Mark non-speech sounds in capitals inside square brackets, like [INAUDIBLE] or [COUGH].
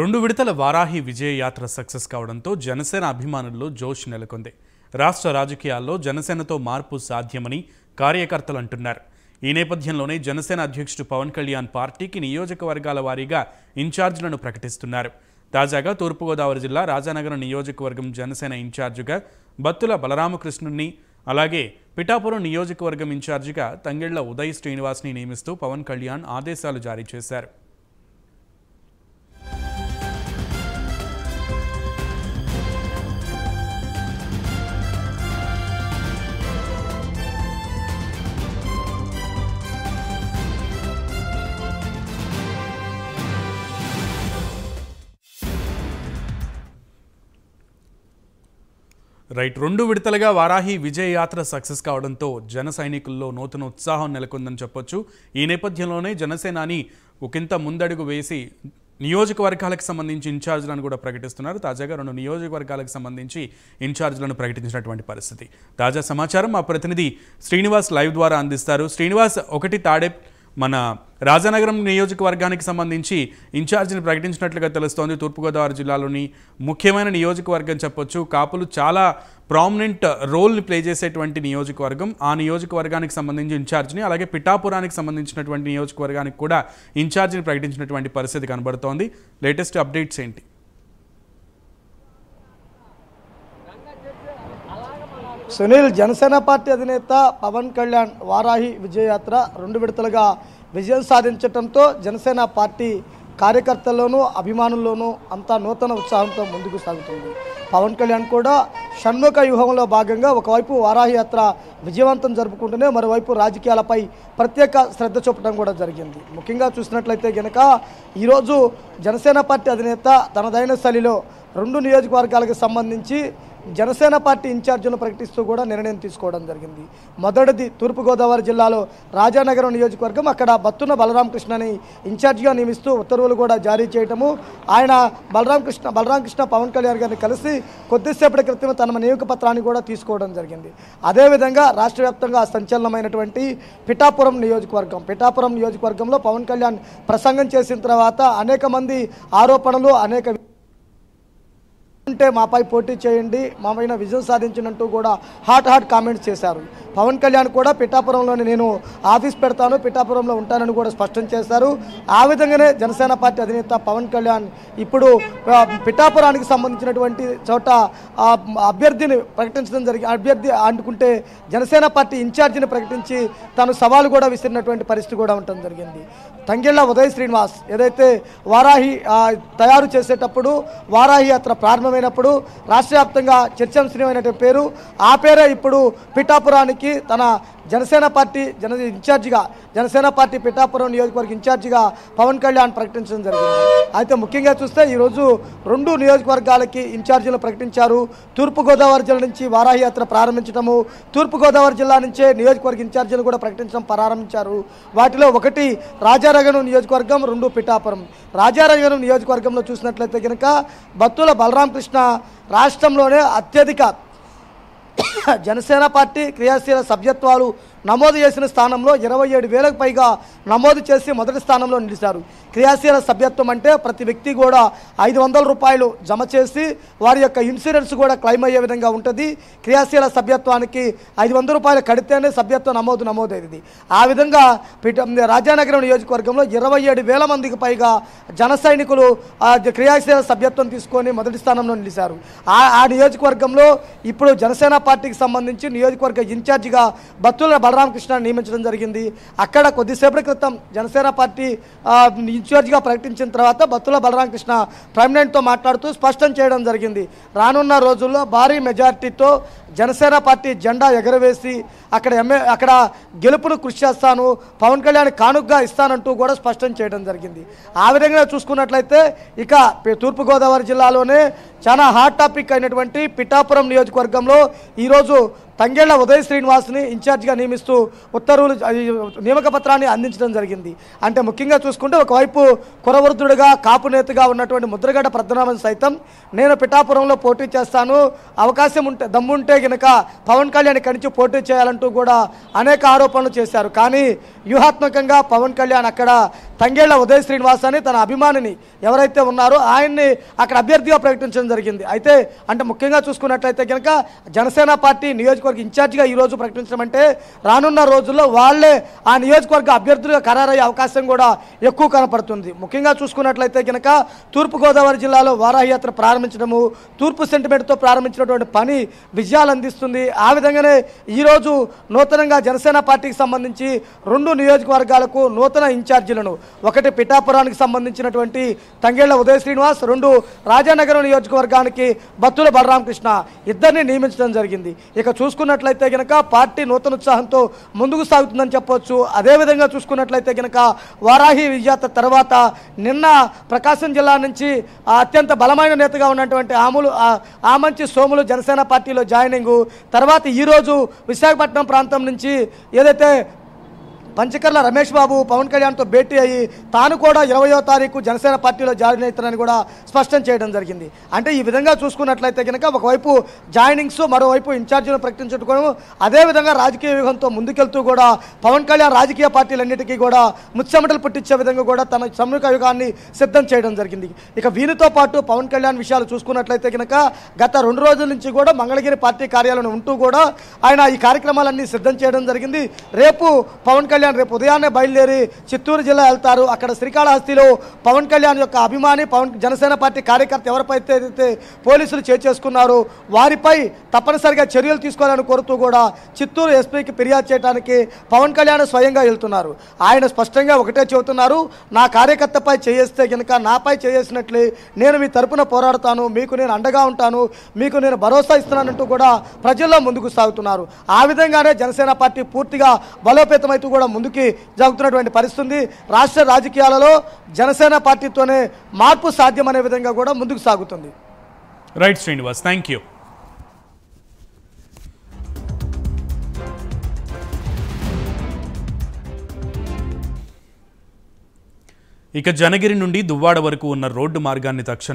రెండు విడతల వారాహి విజయ యాత్ర సక్సెస్ కావడంతో జనసేన అభిమానుల్లో జోష్ నెలకొంది రాష్ట్ర రాజకీయాల్లో జనసేనతో మార్పు సాధ్యమని కార్యకర్తలు అంటున్నారు ఈ నేపథ్యంలోనే జనసేన అధ్యక్షుడు పవన్ కళ్యాణ్ పార్టీకి నియోజకవర్గాల వారీగా ఇన్ఛార్జీలను ప్రకటిస్తున్నారు తాజాగా తూర్పుగోదావరి జిల్లా రాజానగరం నియోజకవర్గం జనసేన ఇన్ఛార్జిగా బత్తుల బలరామకృష్ణుని అలాగే పిఠాపురం నియోజకవర్గం ఇన్ఛార్జిగా తంగెళ్ల ఉదయ్ శ్రీనివాస్ని నియమిస్తూ పవన్ కళ్యాణ్ ఆదేశాలు జారీ చేశారు రైట్ రెండు విడతలుగా వారాహి విజయ యాత్ర సక్సెస్ కావడంతో జన సైనికుల్లో నూతన ఉత్సాహం నెలకొందని చెప్పొచ్చు ఈ నేపథ్యంలోనే జనసేనాని ఒకంత ముందడుగు వేసి నియోజకవర్గాలకు సంబంధించి ఇన్ఛార్జ్లను కూడా ప్రకటిస్తున్నారు తాజాగా రెండు నియోజకవర్గాలకు సంబంధించి ఇన్ఛార్జ్లను ప్రకటించినటువంటి పరిస్థితి తాజా సమాచారం మా ప్రతినిధి శ్రీనివాస్ లైవ్ ద్వారా అందిస్తారు శ్రీనివాస్ ఒకటి తాడే మన రాజానగరం నియోజకవర్గానికి సంబంధించి ఇన్ఛార్జిని ప్రకటించినట్లుగా తెలుస్తోంది తూర్పుగోదావరి జిల్లాలోని ముఖ్యమైన నియోజకవర్గం చెప్పొచ్చు కాపులు చాలా ప్రామినెంట్ రోల్ని ప్లే చేసేటువంటి నియోజకవర్గం ఆ నియోజకవర్గానికి సంబంధించి ఇన్ఛార్జిని అలాగే పిఠాపురానికి సంబంధించినటువంటి నియోజకవర్గానికి కూడా ఇన్ఛార్జిని ప్రకటించినటువంటి పరిస్థితి కనబడుతోంది లేటెస్ట్ అప్డేట్స్ ఏంటి సునీల్ జనసేన పార్టీ అధినేత పవన్ కళ్యాణ్ వారాహి విజయయాత్ర రెండు విడతలుగా విజయం సాధించడంతో జనసేన పార్టీ కార్యకర్తల్లోనూ అభిమానుల్లోనూ అంతా నూతన ఉత్సాహంతో ముందుకు సాగుతుంది పవన్ కళ్యాణ్ కూడా షణ్ముఖ వ్యూహంలో భాగంగా ఒకవైపు వారాహి యాత్ర విజయవంతం జరుపుకుంటూనే మరోవైపు రాజకీయాలపై ప్రత్యేక శ్రద్ధ చూపడం కూడా జరిగింది ముఖ్యంగా చూసినట్లయితే గనక ఈరోజు జనసేన పార్టీ అధినేత తనదైన శైలిలో రెండు నియోజకవర్గాలకు సంబంధించి జనసేన పార్టీ ఇన్ఛార్జీలను ప్రకటిస్తూ కూడా నిర్ణయం తీసుకోవడం జరిగింది మొదటిది తూర్పుగోదావరి జిల్లాలో రాజానగరం నియోజకవర్గం అక్కడ బత్తున బలరామకృష్ణని ఇన్ఛార్జిగా నియమిస్తూ ఉత్తర్వులు కూడా జారీ చేయటము ఆయన బలరామకృష్ణ బలరామకృష్ణ పవన్ కళ్యాణ్ గారిని కలిసి కొద్దిసేపటి క్రితం తన నియోగ పత్రాన్ని కూడా తీసుకోవడం జరిగింది అదేవిధంగా రాష్ట్ర వ్యాప్తంగా సంచలనమైనటువంటి పిఠాపురం నియోజకవర్గం పిఠాపురం నియోజకవర్గంలో పవన్ కళ్యాణ్ ప్రసంగం చేసిన తర్వాత అనేక మంది ఆరోపణలు అనేక ఉంటే మాపై పోటీ చేయండి మా పైన విజయం సాధించినట్టు కూడా హాట్ హాట్ కామెంట్స్ చేశారు పవన్ కళ్యాణ్ కూడా పిఠాపురంలోని నేను ఆఫీస్ పెడతాను పిఠాపురంలో ఉంటానని కూడా స్పష్టం చేశారు ఆ విధంగానే జనసేన పార్టీ అధినేత పవన్ కళ్యాణ్ ఇప్పుడు పిఠాపురానికి సంబంధించినటువంటి చోట అభ్యర్థిని ప్రకటించడం జరిగి అభ్యర్థి అనుకుంటే జనసేన పార్టీ ఇన్ఛార్జిని ప్రకటించి తను సవాలు కూడా విసిరినటువంటి పరిస్థితి కూడా ఉండటం జరిగింది తంగిళ్ళ ఉదయ్ శ్రీనివాస్ ఏదైతే వారాహి తయారు చేసేటప్పుడు వారాహి యాత్ర ప్రారంభమైనప్పుడు రాష్ట్ర వ్యాప్తంగా చర్చాంశనమైనటువంటి పేరు ఆ పేరే ఇప్పుడు పిఠాపురానికి తన జనసేన పార్టీ జన ఇన్ఛార్జిగా జనసేన పార్టీ పిఠాపురం నియోజకవర్గ ఇన్ఛార్జిగా పవన్ కళ్యాణ్ ప్రకటించడం జరిగింది అయితే ముఖ్యంగా చూస్తే ఈరోజు రెండు నియోజకవర్గాలకి ఇన్ఛార్జీలు ప్రకటించారు తూర్పుగోదావరి జిల్లా నుంచి వారాహియాత్ర ప్రారంభించడము తూర్పుగోదావరి జిల్లా నుంచే నియోజకవర్గ ఇన్ఛార్జీలు కూడా ప్రకటించడం ప్రారంభించారు వాటిలో ఒకటి రాజారగను నియోజకవర్గం రెండు పిఠాపురం రాజారగను నియోజకవర్గంలో చూసినట్లయితే కనుక బత్తుల బలరామకృష్ణ రాష్ట్రంలోనే అత్యధిక [COUGHS] జనసేన పార్టీ క్రియాశీల సభ్యత్వాలు నమోదు చేసిన స్థానంలో ఇరవై ఏడు వేలకు పైగా నమోదు చేసి మొదటి స్థానంలో నిలిచారు క్రియాశీల సభ్యత్వం అంటే ప్రతి వ్యక్తి కూడా ఐదు వందల రూపాయలు జమ చేసి వారి యొక్క ఇన్సూరెన్స్ కూడా క్లెయిమ్ అయ్యే విధంగా ఉంటుంది క్రియాశీల సభ్యత్వానికి ఐదు వందల రూపాయలు కడితేనే సభ్యత్వం నమోదు నమోదైంది ఆ విధంగా రాజానగరం నియోజకవర్గంలో ఇరవై ఏడు వేల మందికి పైగా జన సైనికులు క్రియాశీల సభ్యత్వం తీసుకొని మొదటి స్థానంలో నిలిచారు ఆ నియోజకవర్గంలో ఇప్పుడు జనసేన పార్టీకి సంబంధించి నియోజకవర్గ ఇన్ఛార్జిగా బత్తుల బలరామకృష్ణ నియమించడం జరిగింది అక్కడ కొద్దిసేపటి క్రితం జనసేన పార్టీ ఇన్ఛార్జిగా ప్రకటించిన తర్వాత బత్తుల బలరామకృష్ణ ప్రమినెంట్తో మాట్లాడుతూ స్పష్టం చేయడం జరిగింది రానున్న రోజుల్లో భారీ మెజార్టీతో జనసేన పార్టీ జెండా ఎగరవేసి అక్కడ ఎంఏ అక్కడ గెలుపును కృషి చేస్తాను పవన్ కళ్యాణ్ కానుగ్గా ఇస్తానంటూ కూడా స్పష్టం చేయడం జరిగింది ఆ విధంగా చూసుకున్నట్లయితే ఇక తూర్పుగోదావరి జిల్లాలోనే చాలా హాట్ టాపిక్ అయినటువంటి పిఠాపురం నియోజకవర్గంలో ఈరోజు తంగేళ్ల ఉదయ శ్రీనివాస్ని ఇన్ఛార్జ్గా నియమిస్తూ ఉత్తర్వులు నియామక పత్రాన్ని అందించడం జరిగింది అంటే ముఖ్యంగా చూసుకుంటే ఒకవైపు కాపు నేతగా ఉన్నటువంటి ముద్రగడ పద్మనాభం సైతం నేను పిఠాపురంలో పోటీ చేస్తాను అవకాశం ఉంటే దమ్ముంటే గనక పవన్ కళ్యాణ్ కణించి పోటీ చేయాలంటూ కూడా అనేక ఆరోపణలు చేశారు కానీ వ్యూహాత్మకంగా పవన్ కళ్యాణ్ అక్కడ తంగేళ్ల ఉదయ శ్రీనివాస్ అని తన అభిమానిని ఎవరైతే ఉన్నారో ఆయన్ని అక్కడ అభ్యర్థిగా ప్రకటించడం జరిగింది అయితే అంటే ముఖ్యంగా చూసుకున్నట్లయితే కనుక జనసేన పార్టీ నియోజకవర్గ నియోజకవర్గ ఇన్ఛార్జిగా ఈరోజు ప్రకటించడం అంటే రానున్న రోజుల్లో వాళ్ళే ఆ నియోజకవర్గ అభ్యర్థులుగా ఖరారయ్యే అవకాశం కూడా ఎక్కువ కనపడుతుంది ముఖ్యంగా చూసుకున్నట్లయితే కనుక తూర్పుగోదావరి జిల్లాలో వారాహయాత్ర ప్రారంభించడము తూర్పు సెంటిమెంట్తో ప్రారంభించినటువంటి పని విజయాలు అందిస్తుంది ఆ విధంగానే ఈరోజు నూతనంగా జనసేన పార్టీకి సంబంధించి రెండు నియోజకవర్గాలకు నూతన ఇన్ఛార్జీలను ఒకటి పిఠాపురానికి సంబంధించినటువంటి తంగేళ్ల ఉదయ శ్రీనివాస్ రెండు రాజానగరం నియోజకవర్గానికి బత్తుల బలరామకృష్ణ ఇద్దరిని నియమించడం జరిగింది ఇక చూసు చూసుకున్నట్లయితే గనక పార్టీ నూతన ఉత్సాహంతో ముందుకు సాగుతుందని చెప్పవచ్చు అదేవిధంగా చూసుకున్నట్లయితే గనక వారాహి విజేత తర్వాత నిన్న ప్రకాశం జిల్లా నుంచి అత్యంత బలమైన నేతగా ఉన్నటువంటి ఆములు ఆమంచి సోములు జనసేన పార్టీలో జాయినింగ్ తర్వాత ఈరోజు విశాఖపట్నం ప్రాంతం నుంచి ఏదైతే పంచకర్ల రమేష్ బాబు పవన్ కళ్యాణ్తో భేటీ అయ్యి తాను కూడా ఇరవయో తారీఖు జనసేన పార్టీలో జాయిన్ అవుతారని కూడా స్పష్టం చేయడం జరిగింది అంటే ఈ విధంగా చూసుకున్నట్లయితే కనుక ఒకవైపు జాయినింగ్స్ మరోవైపు ఇన్ఛార్జీలు ప్రకటించుకోవడం అదేవిధంగా రాజకీయ వ్యూహంతో ముందుకెళ్తూ కూడా పవన్ కళ్యాణ్ రాజకీయ పార్టీలన్నిటికీ కూడా ముచ్చమటలు పుట్టించే విధంగా కూడా తన సమ్మిక వ్యూహాన్ని సిద్ధం చేయడం జరిగింది ఇక వీనితో పాటు పవన్ కళ్యాణ్ విషయాలు చూసుకున్నట్లయితే కనుక గత రెండు రోజుల నుంచి కూడా మంగళగిరి పార్టీ కార్యాలయం ఉంటూ కూడా ఆయన ఈ కార్యక్రమాలన్నీ సిద్ధం చేయడం జరిగింది రేపు పవన్ కళ్యాణ్ కళ్యాణ్ రేపు ఉదయాన్నే బయలుదేరి చిత్తూరు జిల్లా వెళ్తారు అక్కడ శ్రీకాళహస్తిలో పవన్ కళ్యాణ్ యొక్క అభిమాని పవన్ జనసేన పార్టీ కార్యకర్త ఎవరిపైతే పోలీసులు చేసుకున్నారు వారిపై తప్పనిసరిగా చర్యలు తీసుకోవాలని కోరుతూ కూడా చిత్తూరు ఎస్పీకి ఫిర్యాదు చేయడానికి పవన్ కళ్యాణ్ స్వయంగా వెళ్తున్నారు ఆయన స్పష్టంగా ఒకటే చెబుతున్నారు నా కార్యకర్తపై చేయిస్తే కనుక నాపై చేసినట్లే నేను మీ తరపున పోరాడతాను మీకు నేను అండగా ఉంటాను మీకు నేను భరోసా ఇస్తున్నానంటూ కూడా ప్రజల్లో ముందుకు సాగుతున్నారు ఆ విధంగానే జనసేన పార్టీ పూర్తిగా బలోపేతమైతూ కూడా ముందుకి జరుగుతున్నటువంటి పరిస్థితి రాష్ట్ర రాజకీయాలలో జనసేన పార్టీతోనే మార్పు సాధ్యమనే విధంగా కూడా ముందుకు సాగుతుంది రైట్ శ్రీనివాస్ థ్యాంక్ యూ ఇక జనగిరి నుండి దువ్వాడ వరకు ఉన్న రోడ్డు మార్గాన్ని తక్షణం